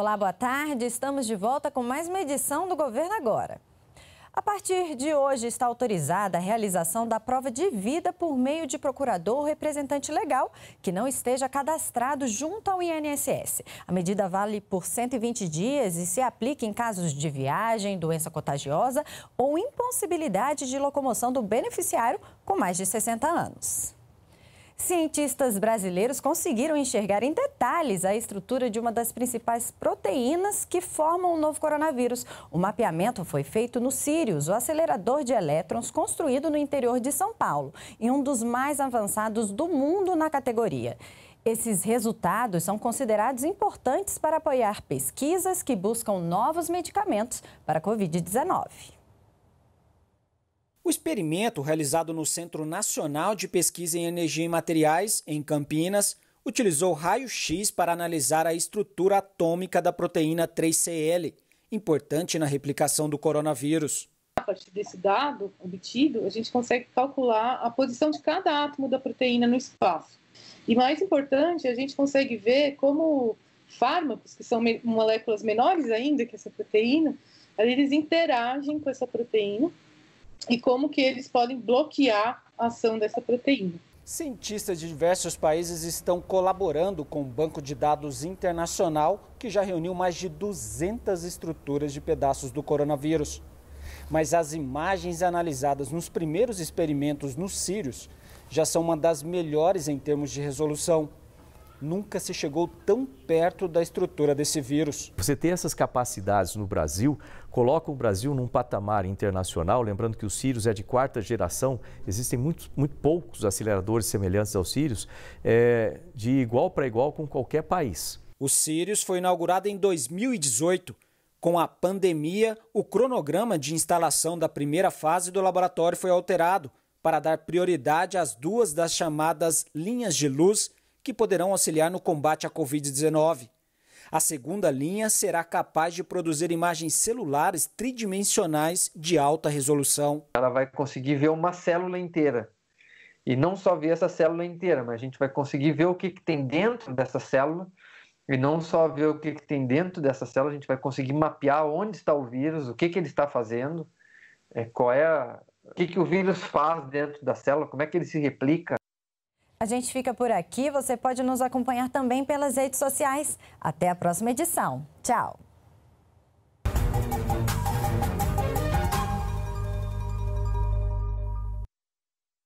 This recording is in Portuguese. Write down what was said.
Olá, boa tarde. Estamos de volta com mais uma edição do Governo Agora. A partir de hoje está autorizada a realização da prova de vida por meio de procurador ou representante legal que não esteja cadastrado junto ao INSS. A medida vale por 120 dias e se aplica em casos de viagem, doença contagiosa ou impossibilidade de locomoção do beneficiário com mais de 60 anos. Cientistas brasileiros conseguiram enxergar em detalhes a estrutura de uma das principais proteínas que formam o novo coronavírus. O mapeamento foi feito no Sirius, o acelerador de elétrons construído no interior de São Paulo e um dos mais avançados do mundo na categoria. Esses resultados são considerados importantes para apoiar pesquisas que buscam novos medicamentos para a Covid-19. O experimento, realizado no Centro Nacional de Pesquisa em Energia e Materiais, em Campinas, utilizou raio-x para analisar a estrutura atômica da proteína 3CL, importante na replicação do coronavírus. A partir desse dado obtido, a gente consegue calcular a posição de cada átomo da proteína no espaço. E mais importante, a gente consegue ver como fármacos, que são moléculas menores ainda que essa proteína, eles interagem com essa proteína e como que eles podem bloquear a ação dessa proteína. Cientistas de diversos países estão colaborando com o um banco de dados internacional que já reuniu mais de 200 estruturas de pedaços do coronavírus. Mas as imagens analisadas nos primeiros experimentos nos sírios já são uma das melhores em termos de resolução nunca se chegou tão perto da estrutura desse vírus. Você ter essas capacidades no Brasil coloca o Brasil num patamar internacional. Lembrando que o Sirius é de quarta geração, existem muito, muito poucos aceleradores semelhantes ao Sirius, é, de igual para igual com qualquer país. O Sirius foi inaugurado em 2018. Com a pandemia, o cronograma de instalação da primeira fase do laboratório foi alterado para dar prioridade às duas das chamadas linhas de luz que poderão auxiliar no combate à Covid-19. A segunda linha será capaz de produzir imagens celulares tridimensionais de alta resolução. Ela vai conseguir ver uma célula inteira. E não só ver essa célula inteira, mas a gente vai conseguir ver o que, que tem dentro dessa célula. E não só ver o que, que, tem dentro dessa célula, a gente vai conseguir mapear onde está o vírus, o que, que ele está fazendo, é, qual é a, o que, que o vírus faz dentro da célula, como é que ele se replica. A gente fica por aqui. Você pode nos acompanhar também pelas redes sociais. Até a próxima edição. Tchau!